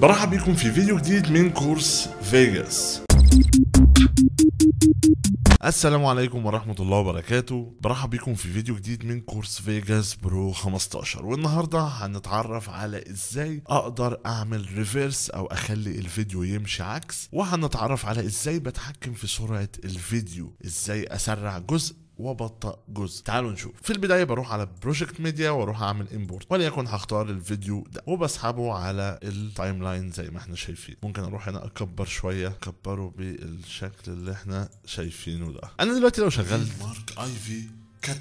برحب بكم في فيديو جديد من كورس فيجاس السلام عليكم ورحمة الله وبركاته برحب بكم في فيديو جديد من كورس فيجاس برو 15 والنهاردة هنتعرف على ازاي اقدر اعمل ريفيرس او اخلي الفيديو يمشي عكس وهنتعرف على ازاي بتحكم في سرعة الفيديو ازاي اسرع جزء وبطأ جزء تعالوا نشوف في البداية بروح على بروجكت ميديا واروح اعمل امبورت وليكن هختار الفيديو ده وبسحبه على التايم لاين زي ما احنا شايفين ممكن اروح هنا اكبر شوية اكبره بالشكل اللي احنا شايفينه ده انا دلوقتي لو شغلت مارك ايفي كات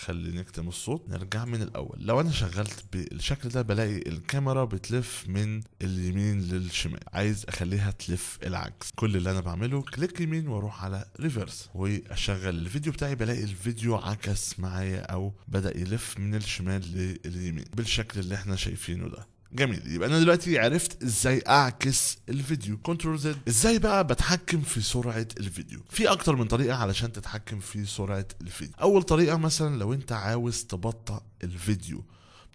خلي نكتم الصوت نرجع من الاول لو انا شغلت بالشكل ده بلاقي الكاميرا بتلف من اليمين للشمال عايز اخليها تلف العكس كل اللي انا بعمله كليك يمين واروح على ريفرس واشغل الفيديو بتاعي بلاقي الفيديو عكس معايا او بدا يلف من الشمال لليمين بالشكل اللي احنا شايفينه ده جميل يبقى انا دلوقتي عرفت ازاي اعكس الفيديو كنترول زد ازاي بقى بتحكم في سرعه الفيديو في اكتر من طريقه علشان تتحكم في سرعه الفيديو اول طريقه مثلا لو انت عاوز تبطئ الفيديو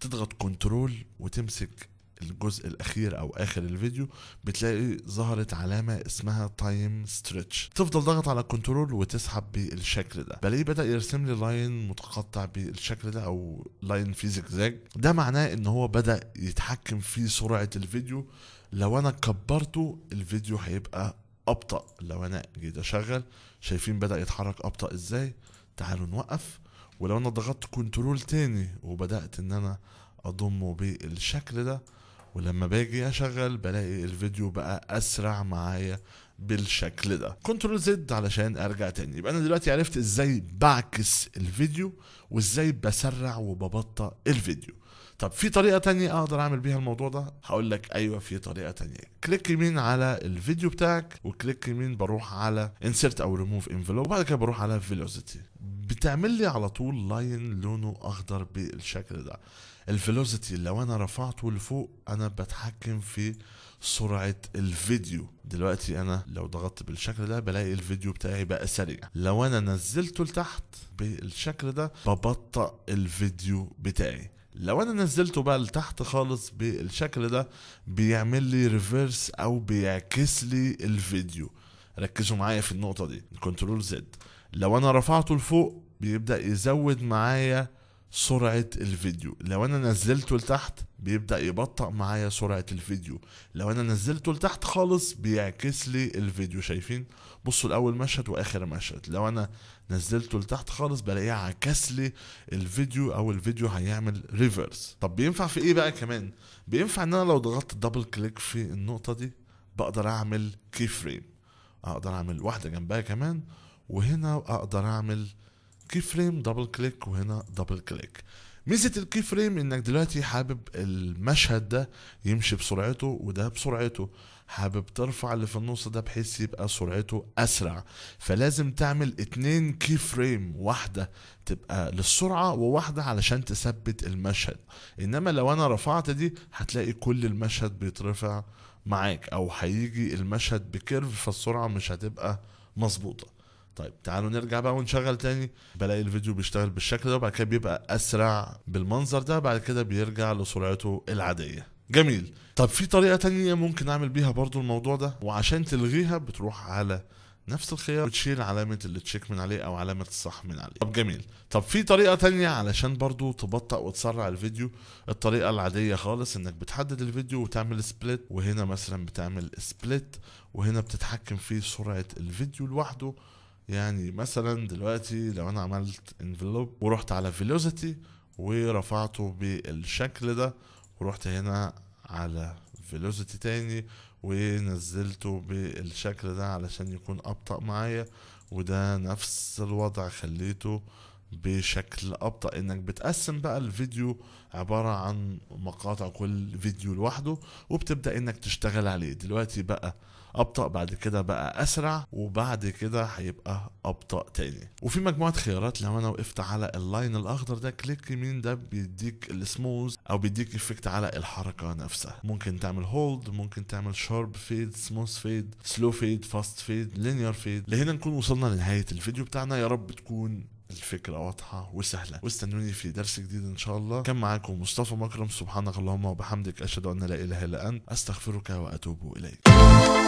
تضغط كنترول وتمسك الجزء الاخير او اخر الفيديو بتلاقي ظهرت علامه اسمها تايم ستريتش تفضل ضغط على كنترول وتسحب بالشكل ده بلاقيه بدا يرسم لي لاين متقطع بالشكل ده او لاين في زجزاج ده معناه ان هو بدا يتحكم في سرعه الفيديو لو انا كبرته الفيديو هيبقى ابطا لو انا جيت اشغل شايفين بدا يتحرك ابطا ازاي تعالوا نوقف ولو انا ضغطت كنترول تاني وبدات ان انا اضمه بالشكل ده ولما باجي اشغل بلاقي الفيديو بقى اسرع معايا بالشكل ده كنترول زد علشان ارجع تاني يبقى انا دلوقتي عرفت ازاي بعكس الفيديو وازاي بسرع وببطئ الفيديو طب في طريقة تانية اقدر اعمل بيها الموضوع ده؟ هقول لك ايوه في طريقة تانية. كليك يمين على الفيديو بتاعك وكليك يمين بروح على انسرت او ريموف انفلوب وبعد كده بروح على فيلوسيتي. بتعمل لي على طول لاين لونه اخضر بالشكل ده الفيلوسيتي لو انا رفعته لفوق انا بتحكم في سرعة الفيديو دلوقتي انا لو ضغطت بالشكل ده بلاقي الفيديو بتاعي بقى سريع لو انا نزلته لتحت بالشكل ده ببطأ الفيديو بتاعي لو انا نزلته بقى لتحت خالص بالشكل ده بيعمل لي ريفيرس او بيعكس لي الفيديو ركزوا معايا في النقطه دي كنترول زد لو انا رفعته لفوق بيبدأ يزود معايا سرعة الفيديو لو انا نزلته لتحت بيبدأ يبطأ معايا سرعة الفيديو لو انا نزلته لتحت خالص بيعكس لي الفيديو شايفين بصوا الاول مشهد واخر مشهد لو انا نزلته لتحت خالص بلاقيه عكس لي الفيديو او الفيديو هيعمل ريفرس طب بينفع في ايه بقى كمان بينفع ان انا لو ضغطت دبل كليك في النقطة دي بقدر اعمل كي فريم اقدر اعمل واحدة جنبها كمان وهنا اقدر اعمل كي فريم دبل كليك وهنا دبل كليك ميزه الكي فريم انك دلوقتي حابب المشهد ده يمشي بسرعته وده بسرعته حابب ترفع اللي في النص ده بحيث يبقى سرعته اسرع فلازم تعمل اتنين كي فريم واحده تبقى للسرعه وواحده علشان تثبت المشهد انما لو انا رفعت دي هتلاقي كل المشهد بيترفع معاك او هيجي المشهد بكيرف فالسرعه مش هتبقى مظبوطه طيب تعالوا نرجع بقى ونشغل تاني بلاقي الفيديو بيشتغل بالشكل ده وبعد كده بيبقى اسرع بالمنظر ده بعد كده بيرجع لسرعته العاديه جميل طب في طريقه تانية ممكن اعمل بيها برضو الموضوع ده وعشان تلغيها بتروح على نفس الخيار وتشيل علامة اللي تشيك من عليه أو علامة الصح من عليه طب جميل طب في طريقة تانية علشان برضو تبطأ وتسرع الفيديو الطريقة العادية خالص إنك بتحدد الفيديو وتعمل سبليت وهنا مثلا بتعمل سبليت وهنا بتتحكم في سرعة الفيديو لوحده يعني مثلا دلوقتي لو انا عملت انفلوب ورحت على فيلوسيتي ورفعته بالشكل ده ورحت هنا على فيلوسيتي تاني ونزلته بالشكل ده علشان يكون ابطأ معايا وده نفس الوضع خليته بشكل ابطا انك بتقسم بقى الفيديو عباره عن مقاطع كل فيديو لوحده وبتبدا انك تشتغل عليه دلوقتي بقى ابطا بعد كده بقى اسرع وبعد كده هيبقى ابطا تاني وفي مجموعه خيارات لو انا وقفت على اللاين الاخضر ده كليك يمين ده بيديك السموز او بيديك افكت على الحركه نفسها ممكن تعمل هولد ممكن تعمل شارب فيد سموث فيد سلو فيد فاست فيد لينير فيد لهنا نكون وصلنا لنهايه الفيديو بتاعنا يا رب تكون الفكرة واضحة وسهلة واستنوني في درس جديد إن شاء الله كان معاكم مصطفى مكرم سبحانك اللهم وبحمدك أشهد أن لا إله إلا أنت أستغفرك وأتوب إليك